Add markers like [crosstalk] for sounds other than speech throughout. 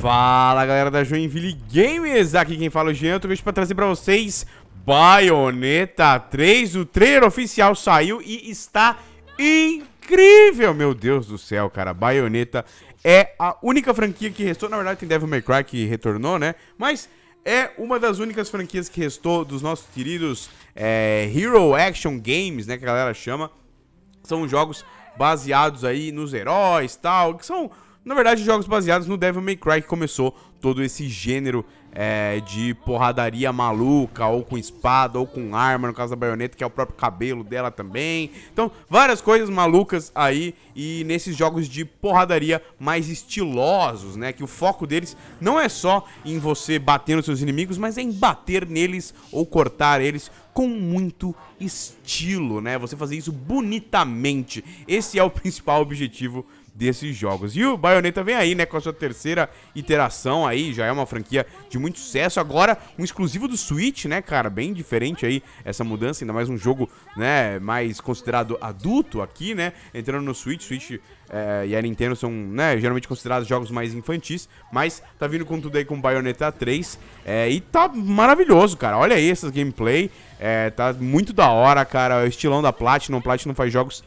Fala galera da Joinville Games, aqui quem fala é o Jean, eu tô pra trazer pra vocês Bayonetta 3, o trailer oficial saiu e está incrível, meu Deus do céu, cara, Bayonetta é a única franquia que restou, na verdade tem Devil May Cry que retornou, né, mas é uma das únicas franquias que restou dos nossos queridos é, Hero Action Games, né, que a galera chama, são jogos baseados aí nos heróis e tal, que são na verdade, jogos baseados no Devil May Cry que começou todo esse gênero é, de porradaria maluca, ou com espada, ou com arma, no caso da baioneta, que é o próprio cabelo dela também. Então, várias coisas malucas aí, e nesses jogos de porradaria mais estilosos, né? Que o foco deles não é só em você bater nos seus inimigos, mas é em bater neles ou cortar eles com muito estilo, né? Você fazer isso bonitamente. Esse é o [laughs] principal objetivo desses jogos. E o Bayonetta vem aí, né, com a sua terceira iteração aí, já é uma franquia de muito sucesso. Agora, um exclusivo do Switch, né, cara, bem diferente aí essa mudança, ainda mais um jogo, né, mais considerado adulto aqui, né, entrando no Switch. Switch é, e a Nintendo são, né, geralmente considerados jogos mais infantis, mas tá vindo com tudo aí com Bayonetta 3 é, eh, e tá maravilhoso, cara. Olha aí essas gameplay, é, tá muito da hora, cara, o estilão da Platinum, Platinum faz jogos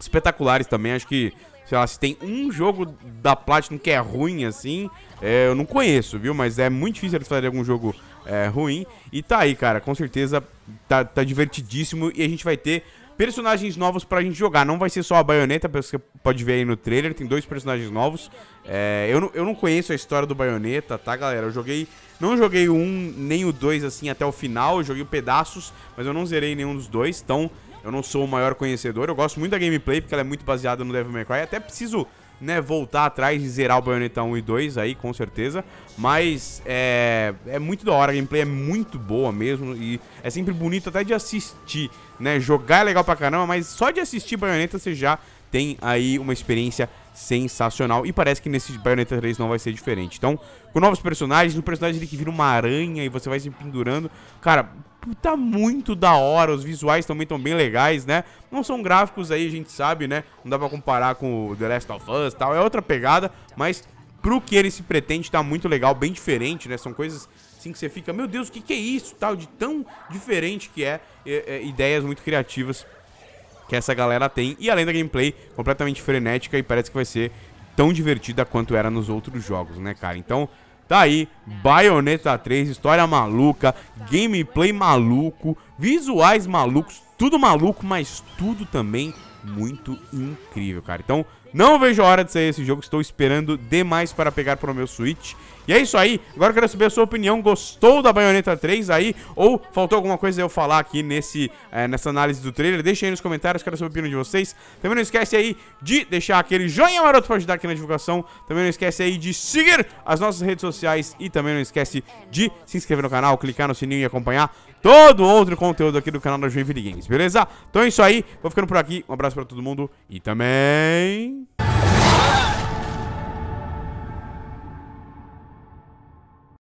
espetaculares também. Acho que sei lá, se tem um jogo da Platinum que é ruim assim, é, eu não conheço, viu? Mas é muito difícil eles fazerem algum jogo é, ruim. E tá aí, cara, com certeza tá, tá divertidíssimo e a gente vai ter personagens novos pra gente jogar. Não vai ser só a baioneta, porque você pode ver aí no trailer, tem dois personagens novos. É, eu, não, eu não conheço a história do baioneta, tá, galera? Eu joguei. Não joguei o um, nem o dois assim até o final, eu joguei pedaços, mas eu não zerei nenhum dos dois, então eu não sou o maior conhecedor, eu gosto muito da gameplay, porque ela é muito baseada no Devil May Cry. Até preciso, né, voltar atrás e zerar o Bayonetta 1 e 2 aí, com certeza. Mas é, é muito da hora, a gameplay é muito boa mesmo e é sempre bonito até de assistir, né? Jogar é legal pra caramba, mas só de assistir Bayonetta você já tem aí uma experiência sensacional. E parece que nesse Bayonetta 3 não vai ser diferente. Então, com novos personagens, um personagem que vira uma aranha e você vai se pendurando. Cara, Tipo, tá muito da hora, os visuais também estão bem legais, né? Não são gráficos aí, a gente sabe, né? Não dá pra comparar com o The Last of Us e tal, é outra pegada, mas pro que ele se pretende tá muito legal, bem diferente, né? São coisas assim que você fica, meu Deus, o que que é isso? Tal, de tão diferente que é, é, é ideias muito criativas que essa galera tem. E além da gameplay, completamente frenética e parece que vai ser tão divertida quanto era nos outros jogos, né, cara? Então, Tá aí, Bayonetta 3, história maluca, gameplay maluco, visuais malucos, tudo maluco, mas tudo também muito incrível, cara. Então, não vejo a hora de sair esse jogo, estou esperando demais para pegar para o meu Switch. E é isso aí, agora eu quero saber a sua opinião, gostou da Bayonetta 3 aí? Ou faltou alguma coisa eu falar aqui nesse, é, nessa análise do trailer? Deixa aí nos comentários, quero saber a opinião de vocês. Também não esquece aí de deixar aquele joinha maroto para ajudar aqui na divulgação. Também não esquece aí de seguir as nossas redes sociais e também não esquece de se inscrever no canal, clicar no sininho e acompanhar todo outro conteúdo aqui do canal da Joinville Games, beleza? Então é isso aí, vou ficando por aqui, um abraço para todo mundo e também...